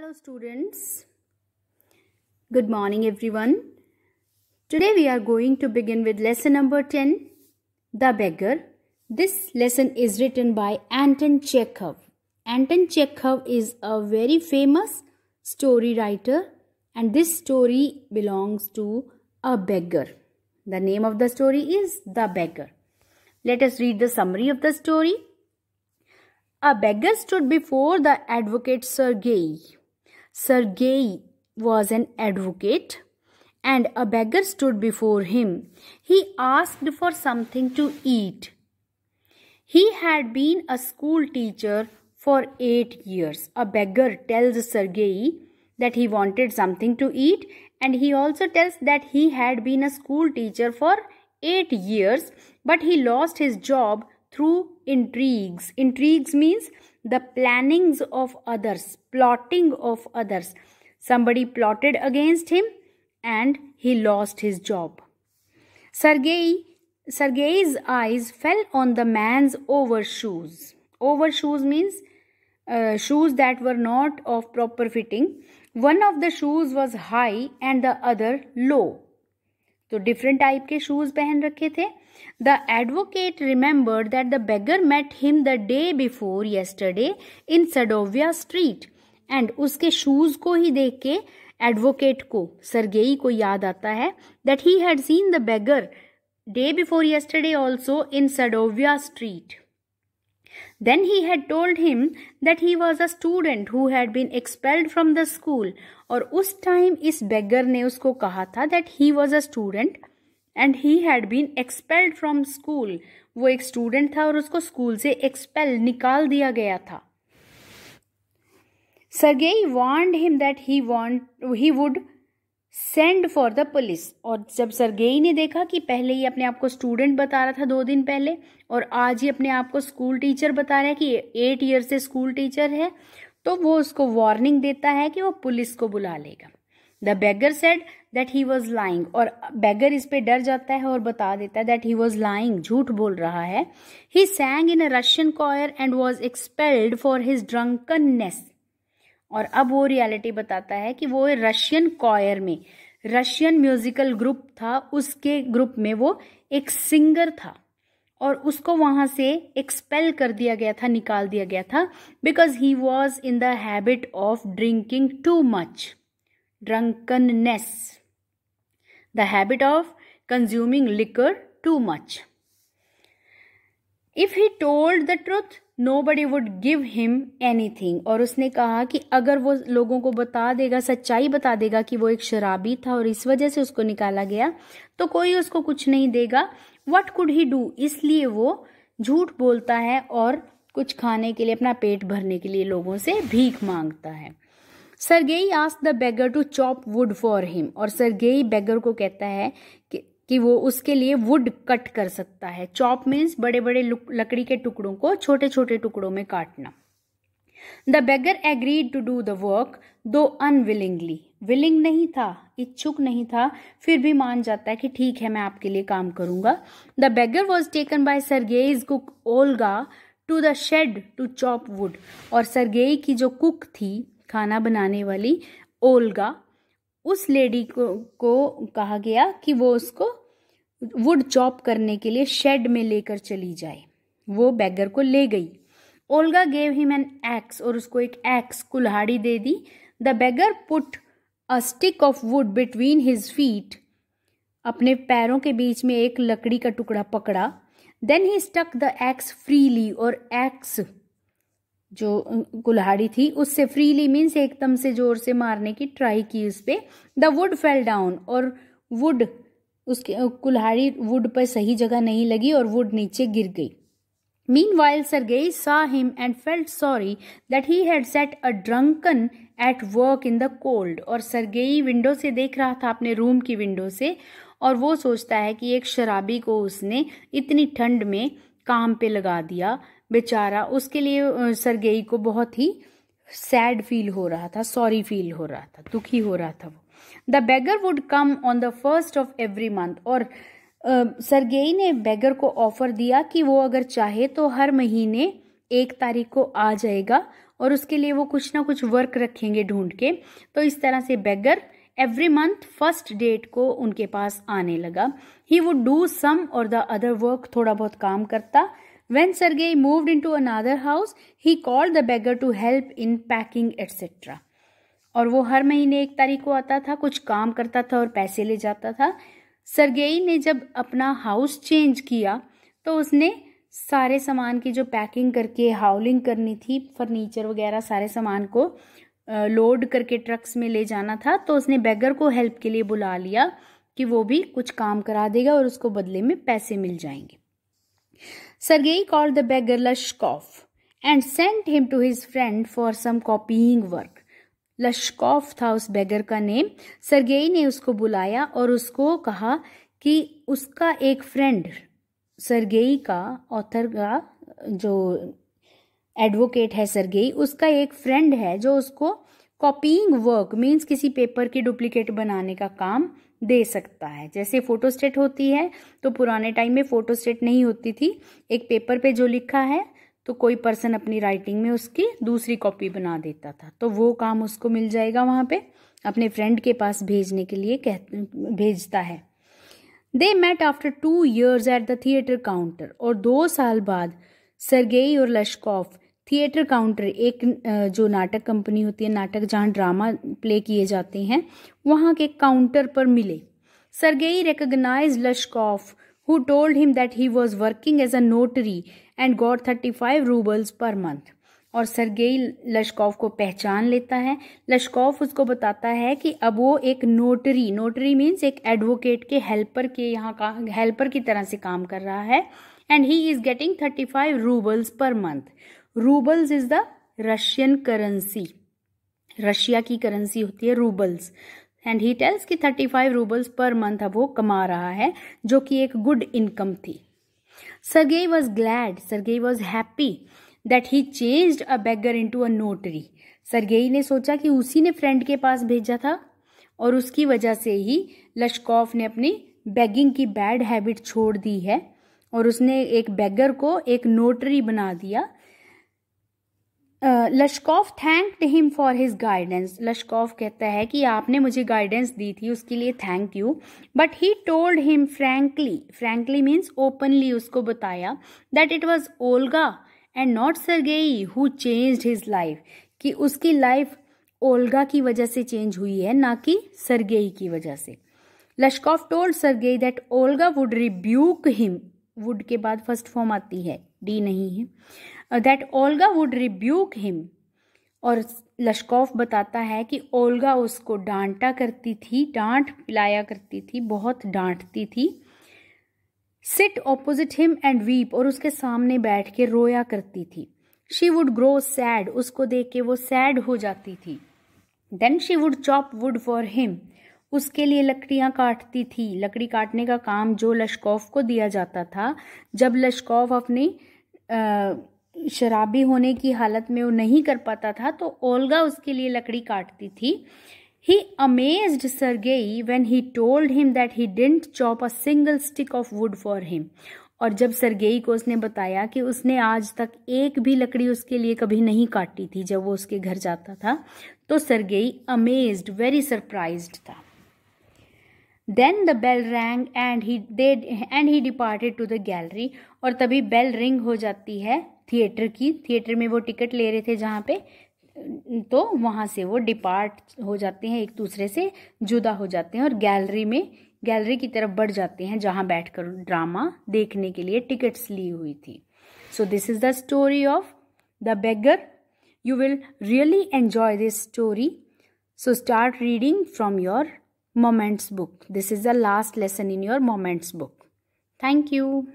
Hello students. Good morning everyone. Today we are going to begin with lesson number 10, The Beggar. This lesson is written by Anton Chekhov. Anton Chekhov is a very famous story writer and this story belongs to a beggar. The name of the story is The Beggar. Let us read the summary of the story. A beggar stood before the advocate Sergei Sergei was an advocate and a beggar stood before him. He asked for something to eat. He had been a school teacher for eight years. A beggar tells Sergei that he wanted something to eat and he also tells that he had been a school teacher for eight years but he lost his job through intrigues. Intrigues means the plannings of others, plotting of others. Somebody plotted against him and he lost his job. Sergei Sergei's eyes fell on the man's overshoes. Overshoes means uh, shoes that were not of proper fitting. One of the shoes was high and the other low. So different type of shoes पहन रखे The advocate remembered that the beggar met him the day before yesterday in Sadovia Street, and उसके shoes को ही देख के advocate को Sergei को याद आता है that he had seen the beggar day before yesterday also in Sadovia Street. Then he had told him that he was a student who had been expelled from the school. और उस time इस beggar ने उसको कहा था that he was a student and he had been expelled from school वो एक student था और उसको स्कूल से एक्सपेल निकाल दिया गया था Sergei warned him that he want he would send for the police और जब सरगेई ने देखा कि पहले ही अपने आप को स्टूडेंट बता रहा था दो दिन पहले और आज ही अपने आप को स्कूल टीचर बता रहा है कि एट ईयर से स्कूल टीचर है तो वो उसको वार्निंग देता है कि वो पुलिस को बुला लेगा the beggar said that he was lying और बैगर इस पे डर जाता है और बता देता है दैट ही वॉज लाइंग झूठ बोल रहा है he sang in a Russian choir and was expelled for his drunkenness और अब वो रियलिटी बताता है कि वो रशियन कॉयर में रशियन म्यूजिकल ग्रुप था उसके ग्रुप में वो एक सिंगर था और उसको वहां से एक्सपेल कर दिया गया था निकाल दिया गया था because he was in the habit of drinking too much drunkenness, the habit of consuming liquor too much. If he told the truth nobody would give him anything और उसने कहा कि अगर वो लोगों को बता देगा सच्चाई बता देगा कि वो एक शराबी था और इस वजह से उसको निकाला गया तो कोई उसको कुछ नहीं देगा वट कुड ही डू इसलिए वो झूठ बोलता है और कुछ खाने के लिए अपना पेट भरने के लिए लोगों से भीख मांगता है Sergei asked the beggar to chop wood for him और सरगेई बेगर को कहता है कि कि वो उसके लिए वुड कट कर सकता है चॉप मीन्स बड़े बड़े लकड़ी के टुकड़ों को छोटे छोटे टुकड़ों में काटना the beggar agreed to do the work though unwillingly willing नहीं था इच्छुक नहीं था फिर भी मान जाता है कि ठीक है मैं आपके लिए काम करूंगा the beggar was taken by Sergei's cook Olga to the shed to chop wood और सरगेई की जो कुक थी खाना बनाने वाली ओल्गा उस लेडी को को कहा गया कि वो उसको वुड चॉप करने के लिए शेड में लेकर चली जाए वो बैगर को ले गई Olga gave him an axe और उसको एक एक्स कुल्हाड़ी दे दी the beggar put a stick of wood between his feet अपने पैरों के बीच में एक लकड़ी का टुकड़ा पकड़ा then he struck the axe freely और एक्स जो कुल्हाड़ी थी उससे फ्रीली मीन्स एकदम से जोर से मारने की ट्राई की उस पर द वुड फेल डाउन और वुड उसके कुल्हाड़ी वुड पर सही जगह नहीं लगी और वुड नीचे गिर गई meanwhile Sergei saw him and felt sorry that he had set a drunken at work in the cold और सरगेई विंडो से देख रहा था अपने रूम की विंडो से और वो सोचता है कि एक शराबी को उसने इतनी ठंड में काम पे लगा दिया बेचारा उसके लिए सरगेई को बहुत ही सैड फील हो रहा था सॉरी फील हो रहा था दुखी हो रहा था वो the beggar would come on the first of every month और सरगेई ने बेगर को ऑफर दिया कि वो अगर चाहे तो हर महीने एक तारीख को आ जाएगा और उसके लिए वो कुछ ना कुछ वर्क रखेंगे ढूंढ के तो इस तरह से beggar every month first date को उनके पास आने लगा ही वुड डू सम और द अदर वर्क थोड़ा बहुत काम करता When Sergei moved into another house, he called the beggar to help in packing etc. और वो हर महीने एक तारीख को आता था कुछ काम करता था और पैसे ले जाता था सरगेई ने जब अपना हाउस चेंज किया तो उसने सारे सामान की जो पैकिंग करके हाउलिंग करनी थी फर्नीचर वगैरह सारे सामान को लोड करके ट्रक्स में ले जाना था तो उसने बेगर को हेल्प के लिए बुला लिया कि वो भी कुछ काम करा देगा और उसको बदले में पैसे मिल जाएंगे Sergei called the beggar Lashkov and sent him to his friend for some copying work. लश्कॉफ था उस बेगर का नेम सरगेई ने उसको बुलाया और उसको कहा कि उसका एक फ्रेंड सरगेई का ऑथर का जो एडवोकेट है सरगेई उसका एक फ्रेंड है जो उसको कॉपीइंग वर्क मीन्स किसी पेपर की डुप्लीकेट बनाने का काम दे सकता है जैसे फोटोस्टेट होती है तो पुराने टाइम में फोटोस्टेट नहीं होती थी एक पेपर पे जो लिखा है तो कोई पर्सन अपनी राइटिंग में उसकी दूसरी कॉपी बना देता था तो वो काम उसको मिल जाएगा वहाँ पे अपने फ्रेंड के पास भेजने के लिए कह भेजता है they met after two years at the theatre counter और दो साल बाद सरगेई और लश्कॉफ थिएटर काउंटर एक जो नाटक कंपनी होती है नाटक जहाँ ड्रामा प्ले किए जाते हैं वहाँ के काउंटर पर मिले Sergei recognize Lushkoff who told him that he was working as a notary and got thirty five roubles per month और सरगेई लश्कॉफ को पहचान लेता है लश्कॉफ उसको बताता है कि अब वो एक नोटरी नोटरी मीन्स एक एडवोकेट के हेल्पर के यहाँ का हेल्पर की तरह से काम कर रहा है and he is getting thirty five roubles per month roubles is the Russian currency Russia की करेंसी होती है रूबल्स एंड ही टेल्स कि thirty five roubles per month अब वो कमा रहा है जो कि एक गुड इनकम थी Sergei was glad Sergei was happy that he changed a beggar into a notary Sergei ने सोचा कि उसी ने फ्रेंड के पास भेजा था और उसकी वजह से ही लश्कॉफ ने अपनी बैगिंग की बैड हैबिट छोड़ दी है और उसने एक बैगर को एक नोटरी बना दिया Lushkoff thanked him for his guidance Lushkoff कहता है कि आपने मुझे गाइडेंस दी थी उसके लिए thank you but he told him frankly frankly means openly उसको बताया that it was Olga and not Sergei who changed his life कि उसकी लाइफ ओल्गा की वजह से चेंज हुई है ना कि सरगेई की वजह से Lushkoff told Sergei that Olga would rebuke him would के बाद फर्स्ट फॉर्म आती है डी नहीं है that Olga would rebuke him और लश्कोफ बताता है कि ओल्गा उसको डांटा करती थी डांट पिलाया करती थी बहुत डांटती थी sit opposite him and weep और उसके सामने बैठ के रोया करती थी शी वुड ग्रो सैड उसको देख के वो सैड हो जाती थी then she would chop wood for him उसके लिए लकड़ियाँ काटती थी लकड़ी काटने का काम जो लश्कोफ को दिया जाता था जब लश्कोफ अपने uh, शराबी होने की हालत में वो नहीं कर पाता था तो ओल्गा उसके लिए लकड़ी काटती थी he amazed Sergei when he told him that he didn't chop a single stick of wood for him और जब सरगेई को उसने बताया कि उसने आज तक एक भी लकड़ी उसके लिए कभी नहीं काटी थी जब वो उसके घर जाता था तो सरगेई अमेज्ड वेरी सरप्राइज था then the bell rang and he and he departed to the gallery और तभी बेल रिंग हो जाती है थिएटर की थिएटर में वो टिकट ले रहे थे जहाँ पे तो वहाँ से वो डिपार्ट हो जाते हैं एक दूसरे से जुदा हो जाते हैं और गैलरी में गैलरी की तरफ बढ़ जाते हैं जहाँ बैठ ड्रामा देखने के लिए टिकट्स ली हुई थी so this is the story of the beggar you will really enjoy this story so start reading from your Moments book this is the last lesson in your Moments book thank you